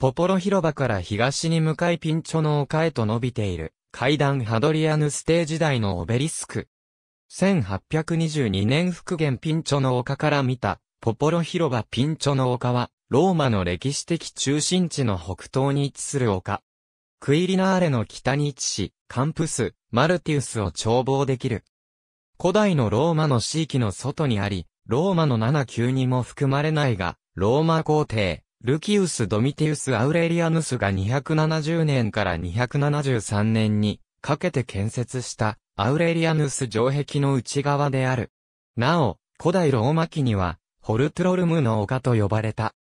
ポポロ広場から東に向かいピンチョの丘へと伸びている、階段ハドリアヌステージ代のオベリスク。1822年復元ピンチョの丘から見た、ポポロ広場ピンチョの丘は、ローマの歴史的中心地の北東に位置する丘。クイリナーレの北に位置し、カンプス、マルティウスを眺望できる。古代のローマの地域の外にあり、ローマの7級にも含まれないが、ローマ皇帝、ルキウス・ドミティウス・アウレリアヌスが270年から273年にかけて建設したアウレリアヌス城壁の内側である。なお、古代ローマ期にはホルトロルムの丘と呼ばれた。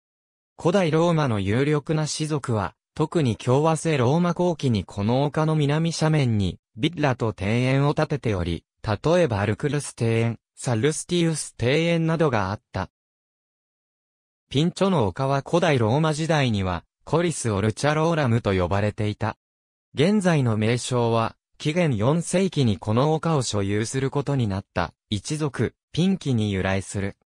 古代ローマの有力な士族は、特に共和制ローマ後期にこの丘の南斜面にビッラと庭園を建てており、例えばアルクルス庭園、サルスティウス庭園などがあった。ピンチョの丘は古代ローマ時代には、コリス・オルチャローラムと呼ばれていた。現在の名称は、紀元4世紀にこの丘を所有することになった、一族、ピンキに由来する。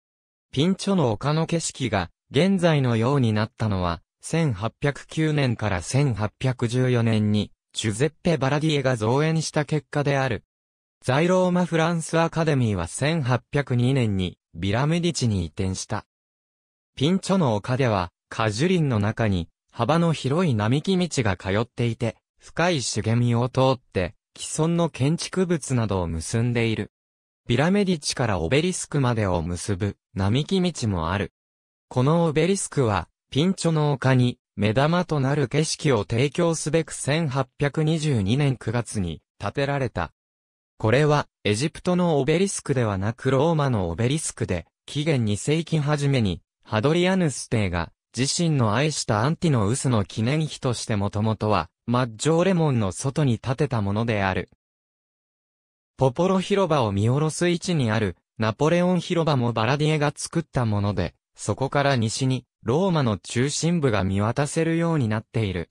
ピンチョの丘の景色が、現在のようになったのは、1809年から1814年に、ジュゼッペ・バラディエが造園した結果である。在ローマ・フランス・アカデミーは1802年に、ビラメディチに移転した。ピンチョの丘では、果樹林の中に、幅の広い並木道が通っていて、深い茂みを通って、既存の建築物などを結んでいる。ビラメディチからオベリスクまでを結ぶ、並木道もある。このオベリスクは、ピンチョの丘に、目玉となる景色を提供すべく1822年9月に建てられた。これは、エジプトのオベリスクではなくローマのオベリスクで、紀元2世紀初めにハドリアヌス帝が、自身の愛したアンティノウスの記念碑としてもともとは、マッジョーレモンの外に建てたものである。ポポロ広場を見下ろす位置にある、ナポレオン広場もバラディエが作ったもので、そこから西に、ローマの中心部が見渡せるようになっている。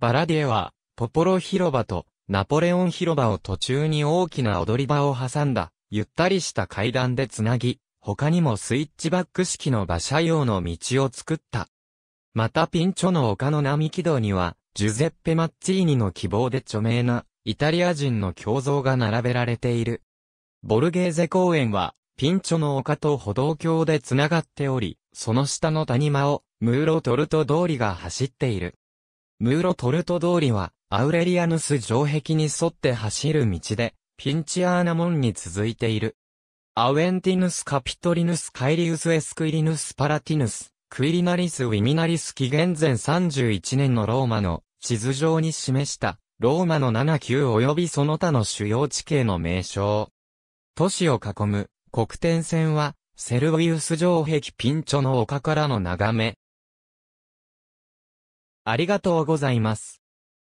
バラディエは、ポポロ広場と、ナポレオン広場を途中に大きな踊り場を挟んだ、ゆったりした階段でつなぎ、他にもスイッチバック式の馬車用の道を作った。またピンチョの丘の並木道には、ジュゼッペ・マッチーニの希望で著名なイタリア人の胸像が並べられている。ボルゲーゼ公園は、ピンチョの丘と歩道橋でつながっており、その下の谷間をムーロトルト通りが走っている。ムーロトルト通りは、アウレリアヌス城壁に沿って走る道で、ピンチアーナ門に続いている。アウェンティヌス・カピトリヌス・カイリウス・エスクイリヌス・パラティヌス、クイリナリス・ウィミナリス紀元前31年のローマの地図上に示した、ローマの7級及びその他の主要地形の名称。都市を囲む国天線は、セルウィウス城壁ピンチョの丘からの眺め。ありがとうございます。